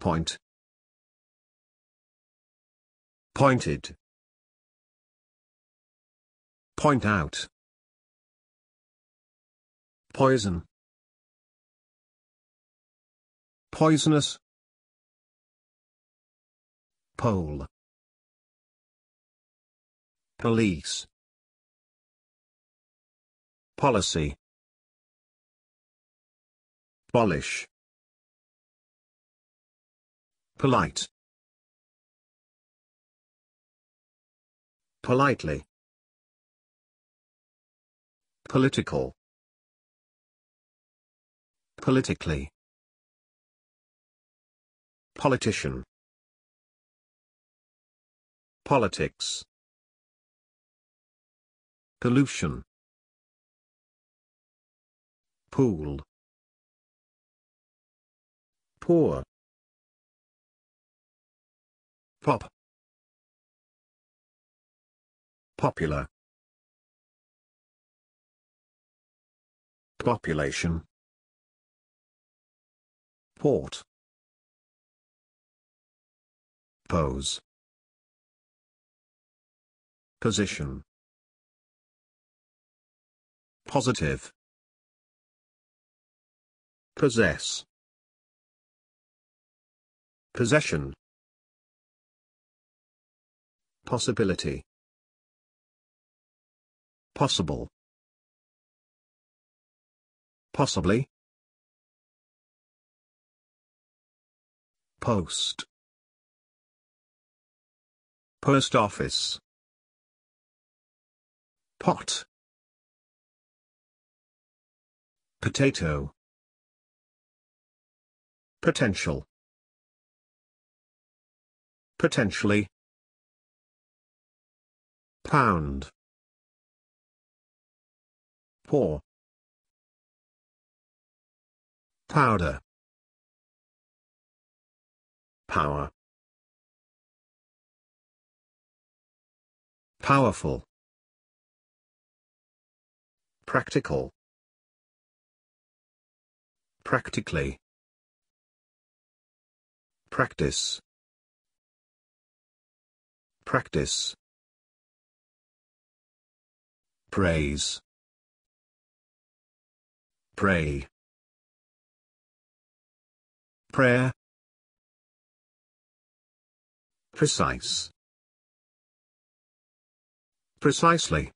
Point. Pointed. Point out. Poison. Poisonous. Pole. Police. Policy. Polish. Polite. Politely. Political. Politically. Politician. Politics. Pollution. Pool. Poor. Pop. Popular. Population. Port. Pose. Position. Positive. Possess. Possession Possibility. Possible. Possibly. Post. Post office. Pot. Potato. Potential. Potentially. Pound. Pour. Powder. Power. Powerful. Practical. Practically. Practice. Practice. Praise. Pray. Prayer. Precise. Precisely.